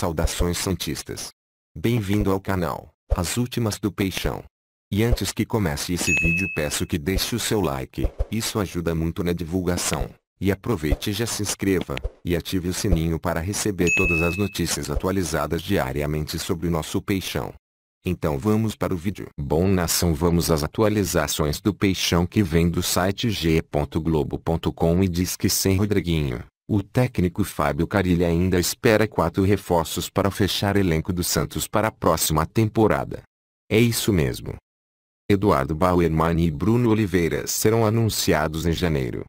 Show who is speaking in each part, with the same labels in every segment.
Speaker 1: Saudações Santistas. Bem-vindo ao canal, As Últimas do Peixão. E antes que comece esse vídeo peço que deixe o seu like, isso ajuda muito na divulgação. E aproveite e já se inscreva, e ative o sininho para receber todas as notícias atualizadas diariamente sobre o nosso peixão. Então vamos para o vídeo. Bom nação vamos às atualizações do peixão que vem do site g.globo.com e diz que sem Rodriguinho. O técnico Fábio Carilli ainda espera quatro reforços para fechar elenco do Santos para a próxima temporada. É isso mesmo. Eduardo Bauerman e Bruno Oliveira serão anunciados em janeiro.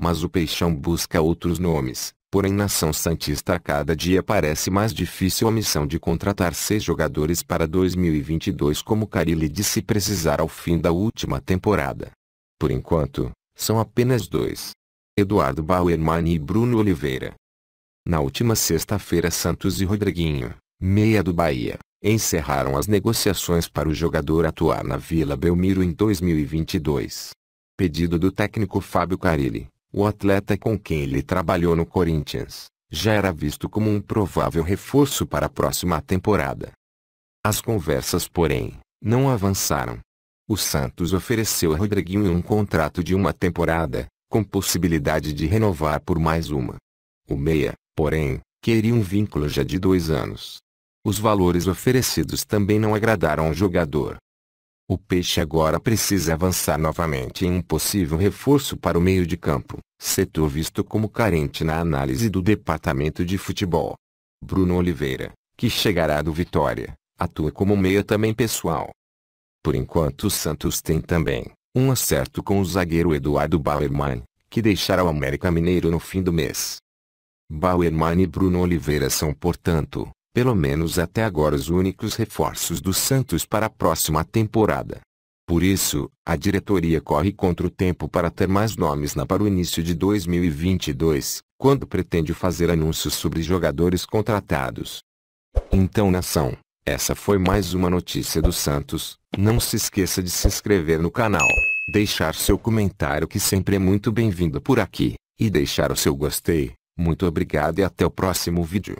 Speaker 1: Mas o Peixão busca outros nomes, porém nação santista a cada dia parece mais difícil a missão de contratar seis jogadores para 2022 como Carilli disse precisar ao fim da última temporada. Por enquanto, são apenas dois. Eduardo Bauerman e Bruno Oliveira. Na última sexta-feira Santos e Rodriguinho, meia do Bahia, encerraram as negociações para o jogador atuar na Vila Belmiro em 2022. Pedido do técnico Fábio Carilli, o atleta com quem ele trabalhou no Corinthians, já era visto como um provável reforço para a próxima temporada. As conversas, porém, não avançaram. O Santos ofereceu a Rodriguinho um contrato de uma temporada, com possibilidade de renovar por mais uma. O meia, porém, queria um vínculo já de dois anos. Os valores oferecidos também não agradaram ao jogador. O Peixe agora precisa avançar novamente em um possível reforço para o meio de campo, setor visto como carente na análise do departamento de futebol. Bruno Oliveira, que chegará do Vitória, atua como meia também pessoal. Por enquanto o Santos tem também um acerto com o zagueiro Eduardo Bauerman, que deixará o América Mineiro no fim do mês. Bauerman e Bruno Oliveira são, portanto, pelo menos até agora os únicos reforços do Santos para a próxima temporada. Por isso, a diretoria corre contra o tempo para ter mais nomes na para o início de 2022, quando pretende fazer anúncios sobre jogadores contratados. Então, nação, essa foi mais uma notícia do Santos. Não se esqueça de se inscrever no canal deixar seu comentário que sempre é muito bem-vindo por aqui, e deixar o seu gostei. Muito obrigado e até o próximo vídeo.